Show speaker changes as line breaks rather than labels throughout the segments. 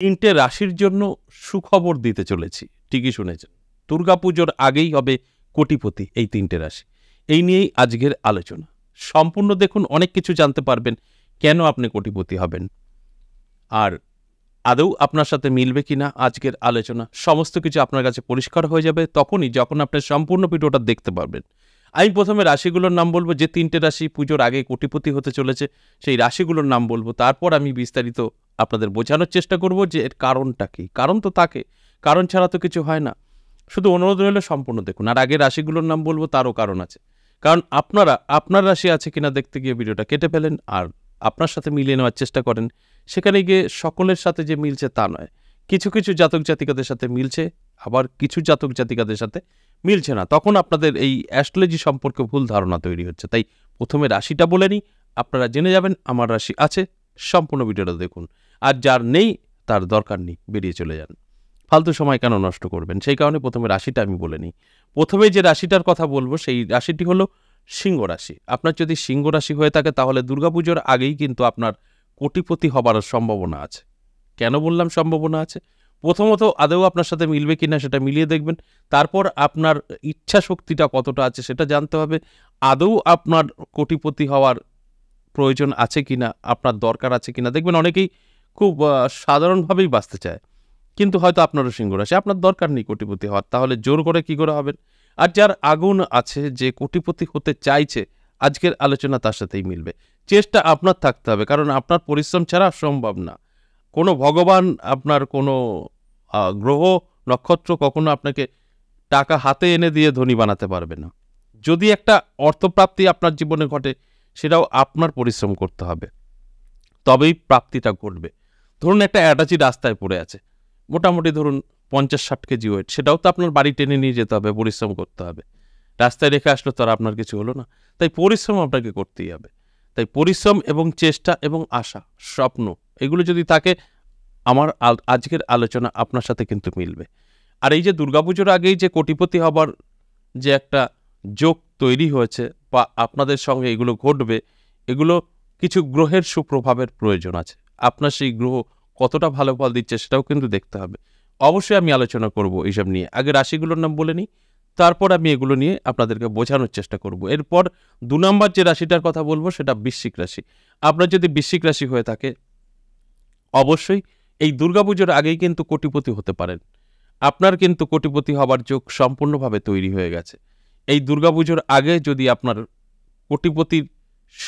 তিনটে রাশির জন্য সুখবর দিতে চলেছি ঠিকই শুনেছেন দুর্গাপুজোর আগেই হবে কোটিপতি এই তিনটে রাশি এই নিয়েই আজকের আলোচনা সম্পূর্ণ দেখুন অনেক কিছু জানতে পারবেন কেন আপনি কোটিপতি হবেন আর আদৌ আপনার সাথে মিলবে কি না আজকের আলোচনা সমস্ত কিছু আপনার কাছে পরিষ্কার হয়ে যাবে তখনই যখন আপনি সম্পূর্ণ ভিডিওটা দেখতে পারবেন আমি প্রথমে রাশিগুলোর নাম বলবো যে তিনটে রাশি পুজোর আগে কোটিপতি হতে চলেছে সেই রাশিগুলোর নাম বলবো তারপর আমি বিস্তারিত আপনাদের বোঝানোর চেষ্টা করব যে এর কারণটা কী কারণ তো তাকে কারণ ছাড়া তো কিছু হয় না শুধু অনুরোধ রইলে সম্পূর্ণ দেখুন আর আগে রাশিগুলোর নাম বলবো তারও কারণ আছে কারণ আপনারা আপনার রাশি আছে কিনা দেখতে গিয়ে ভিডিওটা কেটে ফেলেন আর আপনার সাথে মিলিয়ে নেওয়ার চেষ্টা করেন সেখানে গিয়ে সকলের সাথে যে মিলছে তা নয় কিছু কিছু জাতক জাতিকাদের সাথে মিলছে আবার কিছু জাতক জাতিকাদের সাথে মিলছে না তখন আপনাদের এই অ্যাস্ট্রোলজি সম্পর্কে ভুল ধারণা তৈরি হচ্ছে তাই প্রথমে রাশিটা বলে নিই আপনারা জেনে যাবেন আমার রাশি আছে সম্পূর্ণ ভিডিওটা দেখুন আর যার নেই তার দরকার নেই বেরিয়ে চলে যান ফালতু সময় কেন নষ্ট করবেন সেই কারণে প্রথমে রাশিটা আমি বলে নিই প্রথমে যে রাশিটার কথা বলবো সেই রাশিটি হলো সিংহ রাশি আপনার যদি সিংহ রাশি হয়ে থাকে তাহলে দুর্গাপুজোর আগেই কিন্তু আপনার কোটিপতি হবার সম্ভাবনা আছে কেন বললাম সম্ভাবনা আছে প্রথমত আদৌ আপনার সাথে মিলবে কি না সেটা মিলিয়ে দেখবেন তারপর আপনার ইচ্ছা শক্তিটা কতটা আছে সেটা জানতে হবে আদৌ আপনার কোটিপতি হওয়ার প্রয়োজন আছে কি না আপনার দরকার আছে কি না দেখবেন অনেকেই খুব সাধারণভাবেই বাঁচতে চায় কিন্তু হয়তো আপনারও সিংহ রাশি আপনার দরকার নেই কোটিপতি হওয়ার তাহলে জোর করে কি করে হবেন আর যার আগুন আছে যে কোটিপতি হতে চাইছে আজকের আলোচনা তার সাথেই মিলবে চেষ্টা আপনার থাকতে হবে কারণ আপনার পরিশ্রম ছাড়া সম্ভব না কোনো ভগবান আপনার কোনো গ্রহ নক্ষত্র কখনো আপনাকে টাকা হাতে এনে দিয়ে ধনী বানাতে পারবে না যদি একটা অর্থপ্রাপ্তি আপনার জীবনে ঘটে সেটাও আপনার পরিশ্রম করতে হবে তবেই প্রাপ্তিটা ঘটবে ধরুন একটা অ্যাটাচি রাস্তায় পড়ে আছে মোটামুটি ধরুন পঞ্চাশ ষাট কেজি ওয়েট সেটাও তো আপনার বাড়ি টেনে নিয়ে যেতে হবে পরিশ্রম করতে হবে রাস্তায় রেখে আসলো তো আর আপনার কিছু হলো না তাই পরিশ্রম আপনাকে করতেই হবে তাই পরিশ্রম এবং চেষ্টা এবং আশা স্বপ্ন এগুলো যদি থাকে আমার আজকের আলোচনা আপনার সাথে কিন্তু মিলবে আর এই যে দুর্গাপুজোর আগেই যে কোটিপতি হবার যে একটা যোগ তৈরি হয়েছে বা আপনাদের সঙ্গে এগুলো ঘটবে এগুলো কিছু গ্রহের সুপ্রভাবের প্রয়োজন আছে আপনার সেই গ্রহ কতটা ভালো ফল দিচ্ছে সেটাও কিন্তু দেখতে হবে অবশ্যই আমি আলোচনা করব এইসব নিয়ে আগে রাশিগুলোর নাম বলে নিই তারপর আমি এগুলো নিয়ে আপনাদেরকে বোঝানোর চেষ্টা করব এরপর দু নম্বর যে রাশিটার কথা বলবো সেটা বৃশ্চিক রাশি আপনার যদি বৃশ্চিক রাশি হয়ে থাকে অবশ্যই এই দুর্গাপুজোর আগেই কিন্তু কোটিপতি হতে পারেন আপনার কিন্তু কোটিপতি হবার যোগ সম্পূর্ণভাবে তৈরি হয়ে গেছে এই দুর্গাপুজোর আগে যদি আপনার কোটিপতির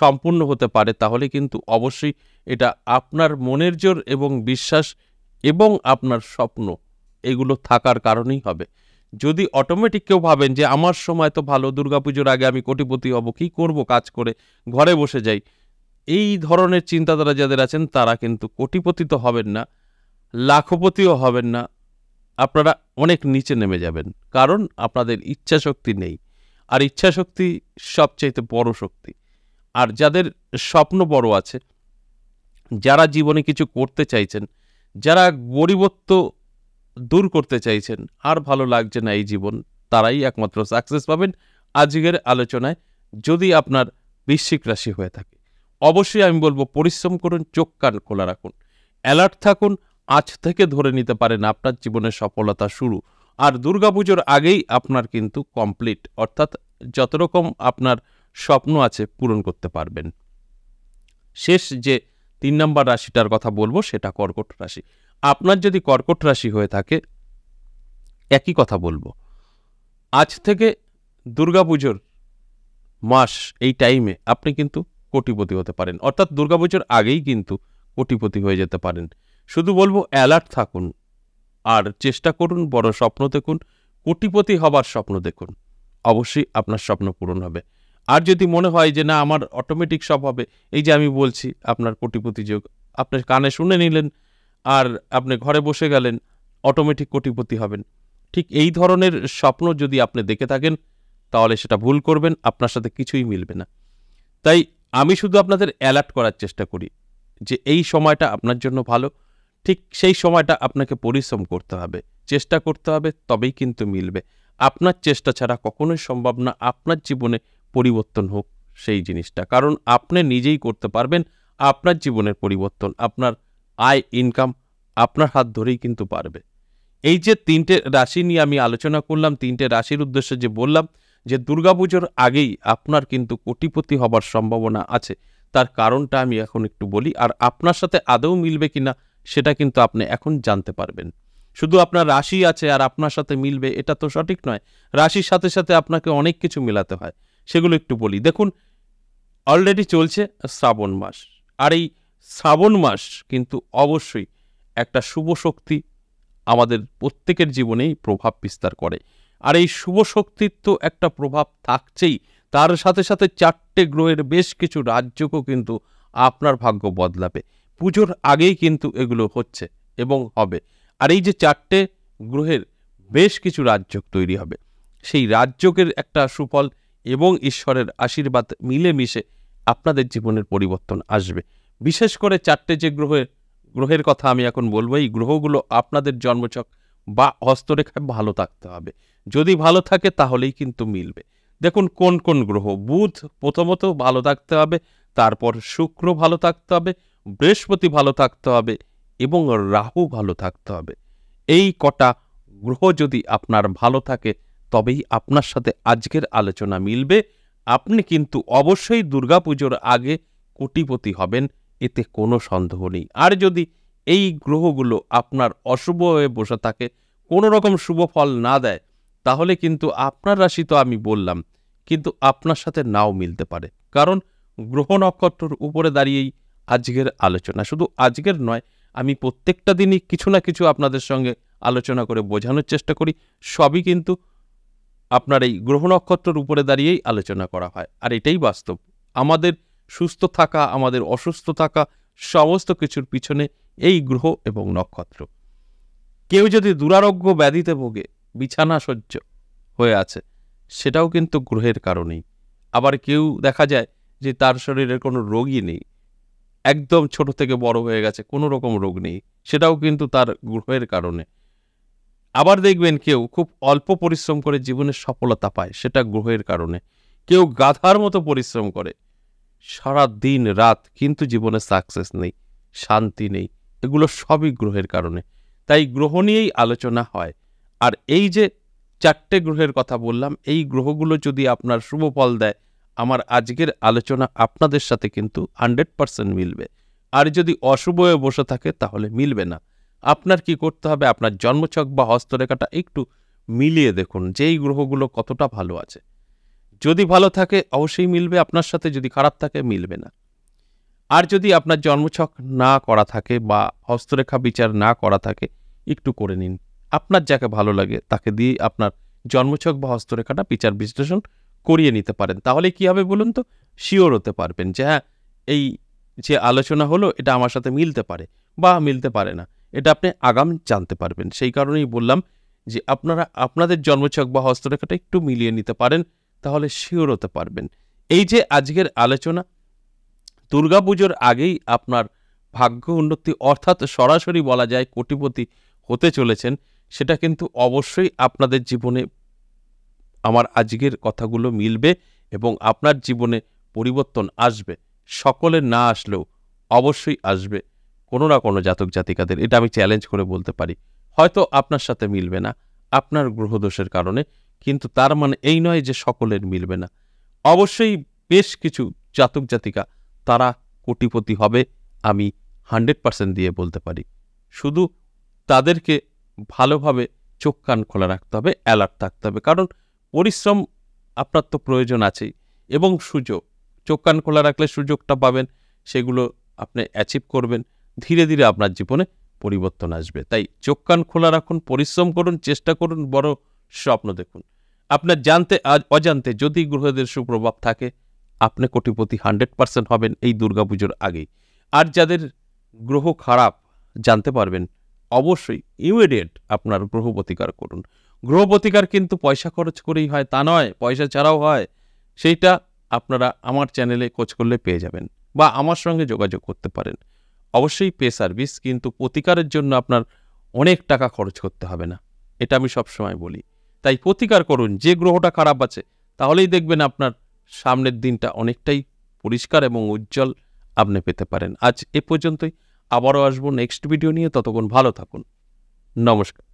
সম্পূর্ণ হতে পারে তাহলে কিন্তু অবশ্যই এটা আপনার মনের জোর এবং বিশ্বাস এবং আপনার স্বপ্ন এগুলো থাকার কারণেই হবে যদি অটোমেটিক কেউ ভাবেন যে আমার সময় তো ভালো দুর্গাপুজোর আগে আমি কোটিপতি হব কী করব কাজ করে ঘরে বসে যাই এই ধরনের চিন্তাধারা যাদের আছেন তারা কিন্তু কোটিপতি তো হবেন না লাখপতিও হবেন না আপনারা অনেক নিচে নেমে যাবেন কারণ আপনাদের ইচ্ছা শক্তি নেই আর ইচ্ছা শক্তি সবচাইতে বড় শক্তি আর যাদের স্বপ্ন বড় আছে যারা জীবনে কিছু করতে চাইছেন যারা গরিবত্ব দূর করতে চাইছেন আর ভালো লাগছে না এই জীবন তারাই একমাত্র সাকসেস পাবেন আজকের আলোচনায় যদি আপনার বিশ্বিক রাশি হয়ে থাকে অবশ্যই আমি বলবো পরিশ্রম করুন চোখ কান খোলা রাখুন অ্যালার্ট থাকুন আজ থেকে ধরে নিতে পারেন আপনার জীবনের সফলতা শুরু আর দুর্গাপুজোর আগেই আপনার কিন্তু কমপ্লিট অর্থাৎ যত রকম আপনার স্বপ্ন আছে পূরণ করতে পারবেন শেষ যে তিন নম্বর রাশিটার কথা বলবো সেটা কর্কট রাশি আপনার যদি কর্কট রাশি হয়ে থাকে একই কথা বলবো আজ থেকে দুর্গাপুজোর মাস এই টাইমে আপনি কিন্তু কোটিপতি হতে পারেন অর্থাৎ দুর্গাপুজোর আগেই কিন্তু কোটিপতি হয়ে যেতে পারেন শুধু বলবো অ্যালার্ট থাকুন আর চেষ্টা করুন বড় স্বপ্ন দেখুন কোটিপতি হবার স্বপ্ন দেখুন অবশ্যই আপনার স্বপ্ন পূরণ হবে আর যদি মনে হয় যে না আমার অটোমেটিক সব হবে এই যে আমি বলছি আপনার কোটিপতি যোগ আপনার কানে শুনে নিলেন আর আপনি ঘরে বসে গেলেন অটোমেটিক কোটিপতি হবেন ঠিক এই ধরনের স্বপ্ন যদি আপনি দেখে থাকেন তাহলে সেটা ভুল করবেন আপনার সাথে কিছুই মিলবে না তাই আমি শুধু আপনাদের অ্যালার্ট করার চেষ্টা করি যে এই সময়টা আপনার জন্য ভালো ঠিক সেই সময়টা আপনাকে পরিশ্রম করতে হবে চেষ্টা করতে হবে তবেই কিন্তু মিলবে আপনার চেষ্টা ছাড়া কখনোই সম্ভব না আপনার জীবনে পরিবর্তন হোক সেই জিনিসটা কারণ আপনি নিজেই করতে পারবেন আপনার জীবনের পরিবর্তন আপনার আয় ইনকাম আপনার হাত ধরেই কিন্তু পারবে এই যে তিনটে রাশি নিয়ে আমি আলোচনা করলাম তিনটে রাশির উদ্দেশ্যে যে বললাম যে দুর্গাপুজোর আগেই আপনার কিন্তু কোটিপতি হবার সম্ভাবনা আছে তার কারণটা আমি এখন একটু বলি আর আপনার সাথে আদৌ মিলবে কিনা সেটা কিন্তু আপনি এখন জানতে পারবেন শুধু আপনার রাশি আছে আর আপনার সাথে মিলবে এটা তো সঠিক নয় রাশির সাথে সাথে আপনাকে অনেক কিছু মিলাতে হয় সেগুলো একটু বলি দেখুন অলরেডি চলছে শ্রাবণ মাস আর এই শ্রাবণ মাস কিন্তু অবশ্যই একটা শুভ শক্তি আমাদের প্রত্যেকের জীবনেই প্রভাব বিস্তার করে আর এই শুভ শক্তির তো একটা প্রভাব থাকছেই তার সাথে সাথে চারটে গ্রহের বেশ কিছু রাজ্যকেও কিন্তু আপনার ভাগ্য বদলাবে পুজোর আগেই কিন্তু এগুলো হচ্ছে এবং হবে আর এই যে চারটে গ্রহের বেশ কিছু রাজ্যক তৈরি হবে সেই রাজ্যকের একটা সুফল এবং ঈশ্বরের আশীর্বাদ মিলেমিশে আপনাদের জীবনের পরিবর্তন আসবে বিশেষ করে চারটে যে গ্রহের গ্রহের কথা আমি এখন বলবো এই গ্রহগুলো আপনাদের জন্মচক বা হস্তরেখায় ভালো থাকতে হবে যদি ভালো থাকে তাহলেই কিন্তু মিলবে দেখুন কোন কোন গ্রহ বুধ প্রথমত ভালো থাকতে হবে তারপর শুক্র ভালো থাকতে হবে বৃহস্পতি ভালো থাকতে হবে এবং রাহু ভালো থাকতে হবে এই কটা গ্রহ যদি আপনার ভালো থাকে তবেই আপনার সাথে আজকের আলোচনা মিলবে আপনি কিন্তু অবশ্যই দুর্গাপুজোর আগে কোটিপতি হবেন এতে কোনো সন্দেহ নেই আর যদি এই গ্রহগুলো আপনার অশুভ হয়ে বসে থাকে কোনো রকম শুভ ফল না দেয় তাহলে কিন্তু আপনার রাশি তো আমি বললাম কিন্তু আপনার সাথে নাও মিলতে পারে কারণ গ্রহ নক্ষত্রর উপরে দাঁড়িয়েই আজকের আলোচনা শুধু আজকের নয় আমি প্রত্যেকটা দিনই কিছু না কিছু আপনাদের সঙ্গে আলোচনা করে বোঝানোর চেষ্টা করি সবই কিন্তু আপনার এই গ্রহ নক্ষত্রর উপরে দাঁড়িয়েই আলোচনা করা হয় আর এটাই বাস্তব আমাদের সুস্থ থাকা আমাদের অসুস্থ থাকা সমস্ত কিছুর পিছনে এই গ্রহ এবং নক্ষত্র কেউ যদি দুরারোগ্য ব্যাধিতে ভোগে বিছানা সহ্য হয়ে আছে সেটাও কিন্তু গ্রহের কারণেই আবার কেউ দেখা যায় যে তার শরীরে কোনো রোগই নেই একদম ছোট থেকে বড় হয়ে গেছে কোনো রকম রোগ নেই সেটাও কিন্তু তার গ্রহের কারণে আবার দেখবেন কেউ খুব অল্প পরিশ্রম করে জীবনে সফলতা পায় সেটা গ্রহের কারণে কেউ গাধার মতো পরিশ্রম করে সারা দিন রাত কিন্তু জীবনে সাকসেস নেই শান্তি নেই এগুলো সবই গ্রহের কারণে তাই গ্রহ নিয়েই আলোচনা হয় আর এই যে চারটে গ্রহের কথা বললাম এই গ্রহগুলো যদি আপনার শুভ ফল দেয় আমার আজকের আলোচনা আপনাদের সাথে কিন্তু হান্ড্রেড পারসেন্ট মিলবে আর যদি অশুভয়ে বসে থাকে তাহলে মিলবে না আপনার কি করতে হবে আপনার জন্মছক বা হস্তরেখাটা একটু মিলিয়ে দেখুন যেই গ্রহগুলো কতটা ভালো আছে যদি ভালো থাকে অবশ্যই মিলবে আপনার সাথে যদি খারাপ থাকে মিলবে না আর যদি আপনার জন্মছক না করা থাকে বা হস্তরেখা বিচার না করা থাকে একটু করে নিন আপনার যাকে ভালো লাগে তাকে দিয়ে আপনার জন্মছক বা হস্তরেখাটা বিচার বিশ্লেষণ করিয়ে নিতে পারেন তাহলে কি হবে বলুন তো শিওর হতে পারবেন যে হ্যাঁ এই যে আলোচনা হলো এটা আমার সাথে মিলতে পারে বা মিলতে পারে না এটা আপনি আগাম জানতে পারবেন সেই কারণেই বললাম যে আপনারা আপনাদের জন্মছক বা হস্তরেখাটা একটু মিলিয়ে নিতে পারেন তাহলে শিওর হতে পারবেন এই যে আজকের আলোচনা দুর্গাপুজোর আগেই আপনার ভাগ্য উন্নতি অর্থাৎ সরাসরি বলা যায় কোটিপতি হতে চলেছেন সেটা কিন্তু অবশ্যই আপনাদের জীবনে আমার আজকের কথাগুলো মিলবে এবং আপনার জীবনে পরিবর্তন আসবে সকলে না আসলেও অবশ্যই আসবে কোনো না কোনো জাতক জাতিকাদের এটা আমি চ্যালেঞ্জ করে বলতে পারি হয়তো আপনার সাথে মিলবে না আপনার গ্রহদোষের কারণে কিন্তু তার মানে এই নয় যে সকলের মিলবে না অবশ্যই বেশ কিছু জাতক জাতিকা তারা কোটিপতি হবে আমি হান্ড্রেড পার্সেন্ট দিয়ে বলতে পারি শুধু তাদেরকে ভালোভাবে চোখ কান খোলা রাখতে হবে অ্যালার্ট থাকতে হবে কারণ পরিশ্রম আপনার তো প্রয়োজন আছেই এবং সুযোগ চোখ কান খোলা রাখলে সুযোগটা পাবেন সেগুলো আপনি অ্যাচিভ করবেন ধীরে ধীরে আপনার জীবনে পরিবর্তন আসবে তাই চোখ কান খোলা রাখুন পরিশ্রম করুন চেষ্টা করুন বড় স্বপ্ন দেখুন আপনার জানতে আজ অজান্তে যদি গ্রহদের সুপ্রভাব থাকে আপনি কোটিপতি হান্ড্রেড পার্সেন্ট হবেন এই দুর্গাপুজোর আগে আর যাদের গ্রহ খারাপ জানতে পারবেন অবশ্যই ইমিডিয়েট আপনার গ্রহ প্রতিকার করুন গ্রহ প্রতিকার কিন্তু পয়সা খরচ করেই হয় তা নয় পয়সা ছাড়াও হয় সেইটা আপনারা আমার চ্যানেলে খোঁজ করলে পেয়ে যাবেন বা আমার সঙ্গে যোগাযোগ করতে পারেন অবশ্যই পে সার্ভিস কিন্তু প্রতিকারের জন্য আপনার অনেক টাকা খরচ করতে হবে না এটা আমি সবসময় বলি তাই প্রতিকার করুন যে গ্রহটা খারাপ আছে তাহলেই দেখবেন আপনার সামনের দিনটা অনেকটাই পরিষ্কার এবং উজ্জ্বল আপনি পেতে পারেন আজ এ পর্যন্তই আবারও আসবো নেক্সট ভিডিও নিয়ে ততক্ষণ ভালো থাকুন নমস্কার